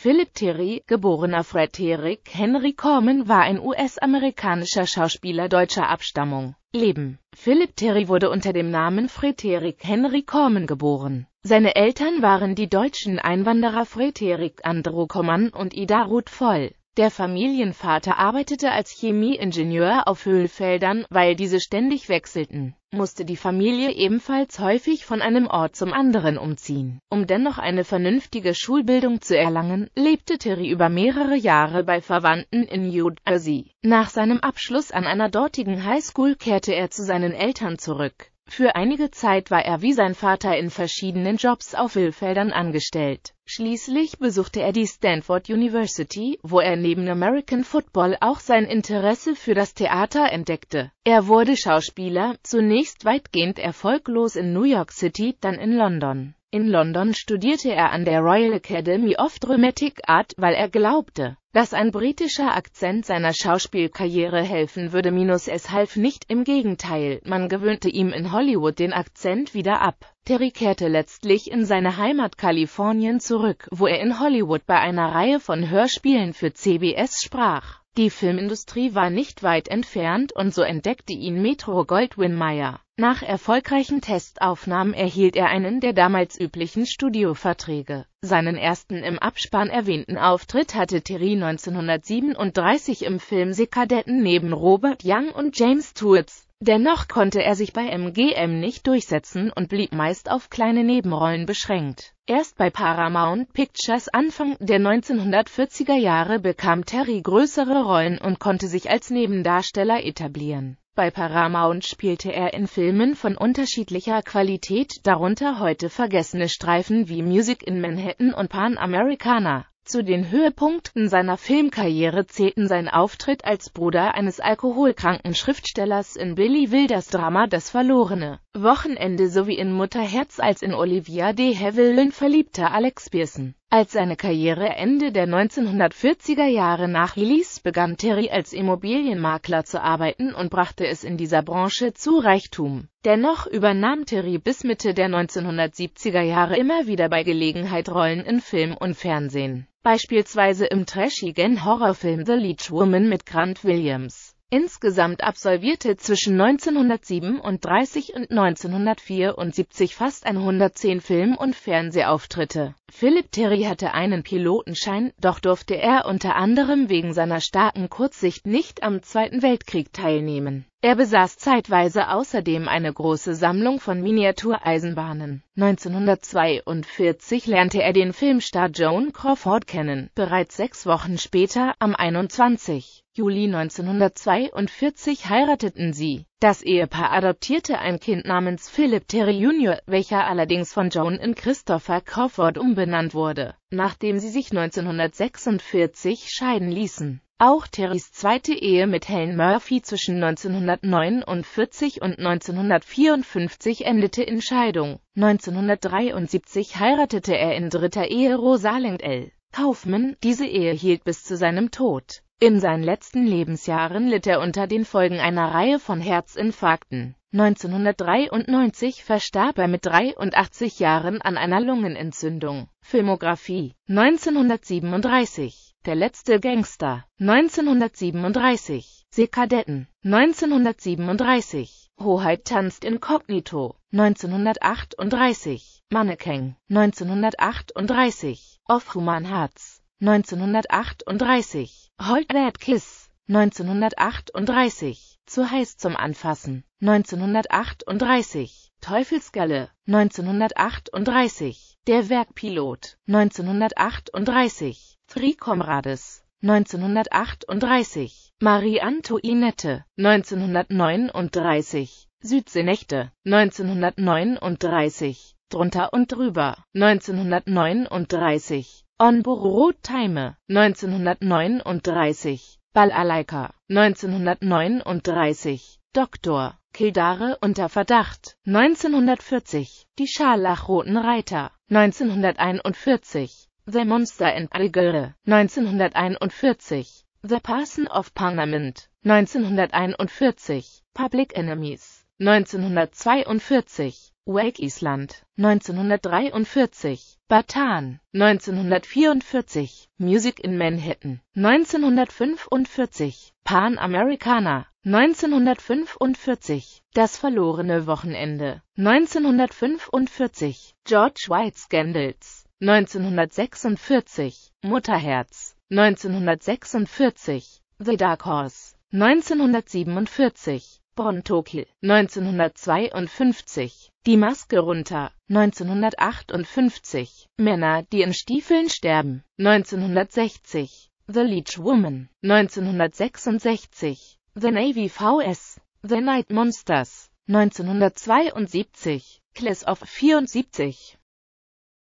Philip Terry, geborener Fred Herrick Henry Corman, war ein US-amerikanischer Schauspieler deutscher Abstammung. Leben Philip Terry wurde unter dem Namen Frederik Henry Corman geboren. Seine Eltern waren die deutschen Einwanderer Frederik Andro Corman und Ida Ruth Voll. Der Familienvater arbeitete als Chemieingenieur auf Höhlfeldern, weil diese ständig wechselten musste die Familie ebenfalls häufig von einem Ort zum anderen umziehen. Um dennoch eine vernünftige Schulbildung zu erlangen, lebte Terry über mehrere Jahre bei Verwandten in New Jersey. Nach seinem Abschluss an einer dortigen Highschool kehrte er zu seinen Eltern zurück. Für einige Zeit war er wie sein Vater in verschiedenen Jobs auf Ölfeldern angestellt. Schließlich besuchte er die Stanford University, wo er neben American Football auch sein Interesse für das Theater entdeckte. Er wurde Schauspieler, zunächst weitgehend erfolglos in New York City, dann in London. In London studierte er an der Royal Academy of Dramatic Art, weil er glaubte, dass ein britischer Akzent seiner Schauspielkarriere helfen würde. Minus es half nicht, im Gegenteil, man gewöhnte ihm in Hollywood den Akzent wieder ab. Terry kehrte letztlich in seine Heimat Kalifornien zurück, wo er in Hollywood bei einer Reihe von Hörspielen für CBS sprach. Die Filmindustrie war nicht weit entfernt und so entdeckte ihn Metro Goldwyn Mayer. Nach erfolgreichen Testaufnahmen erhielt er einen der damals üblichen Studioverträge. Seinen ersten im Abspann erwähnten Auftritt hatte Thierry 1937 im Film Sekadetten neben Robert Young und James Toots. Dennoch konnte er sich bei MGM nicht durchsetzen und blieb meist auf kleine Nebenrollen beschränkt. Erst bei Paramount Pictures Anfang der 1940er Jahre bekam Terry größere Rollen und konnte sich als Nebendarsteller etablieren. Bei Paramount spielte er in Filmen von unterschiedlicher Qualität, darunter heute vergessene Streifen wie Music in Manhattan und Pan Americana. Zu den Höhepunkten seiner Filmkarriere zählten sein Auftritt als Bruder eines alkoholkranken Schriftstellers in Billy Wilders Drama Das Verlorene Wochenende sowie in Mutter Herz als in Olivia de Havilland verliebter Alex Pearson. Als seine Karriere Ende der 1940er Jahre nach Release begann Terry als Immobilienmakler zu arbeiten und brachte es in dieser Branche zu Reichtum. Dennoch übernahm Terry bis Mitte der 1970er Jahre immer wieder bei Gelegenheit Rollen in Film und Fernsehen, beispielsweise im trashigen Horrorfilm The Leech Woman mit Grant Williams. Insgesamt absolvierte zwischen 1937 und 1974 fast 110 Film- und Fernsehauftritte. Philipp Terry hatte einen Pilotenschein, doch durfte er unter anderem wegen seiner starken Kurzsicht nicht am Zweiten Weltkrieg teilnehmen er besaß zeitweise außerdem eine große Sammlung von Miniatureisenbahnen. 1942 lernte er den Filmstar Joan Crawford kennen. Bereits sechs Wochen später, am 21. Juli 1942 heirateten sie. Das Ehepaar adoptierte ein Kind namens Philip Terry Jr., welcher allerdings von Joan in Christopher Crawford umbenannt wurde, nachdem sie sich 1946 scheiden ließen auch Terrys zweite Ehe mit Helen Murphy zwischen 1949 und 1954 endete in Scheidung. 1973 heiratete er in dritter Ehe Rosalind L. Kaufmann, diese Ehe hielt bis zu seinem Tod. In seinen letzten Lebensjahren litt er unter den Folgen einer Reihe von Herzinfarkten. 1993 verstarb er mit 83 Jahren an einer Lungenentzündung. Filmografie 1937 der letzte Gangster, 1937, Seekadetten, 1937, Hoheit tanzt inkognito, 1938, Mannekeng, 1938, Of Human Hearts, 1938, Hold halt That Kiss, 1938, zu heiß zum Anfassen, 1938, Teufelsgalle, 1938, der Werkpilot, 1938, Free Comrades, 1938, Marie Antoinette 1939, Südsenechte 1939, Drunter und drüber 1939, Onboro Time 1939, Balalaika 1939, Doktor Kildare unter Verdacht 1940, Die scharlachroten Reiter 1941 The Monster in Algere, 1941, The Person of Parliament, 1941, Public Enemies, 1942, Wake Island, 1943, Batan, 1944, Music in Manhattan, 1945, Pan Americana, 1945, Das verlorene Wochenende, 1945, George White Scandals, 1946, Mutterherz, 1946, The Dark Horse, 1947, Brontokil, 1952, Die Maske runter, 1958, Männer, die in Stiefeln sterben, 1960, The Leech Woman, 1966, The Navy VS, The Night Monsters, 1972, Class of 74,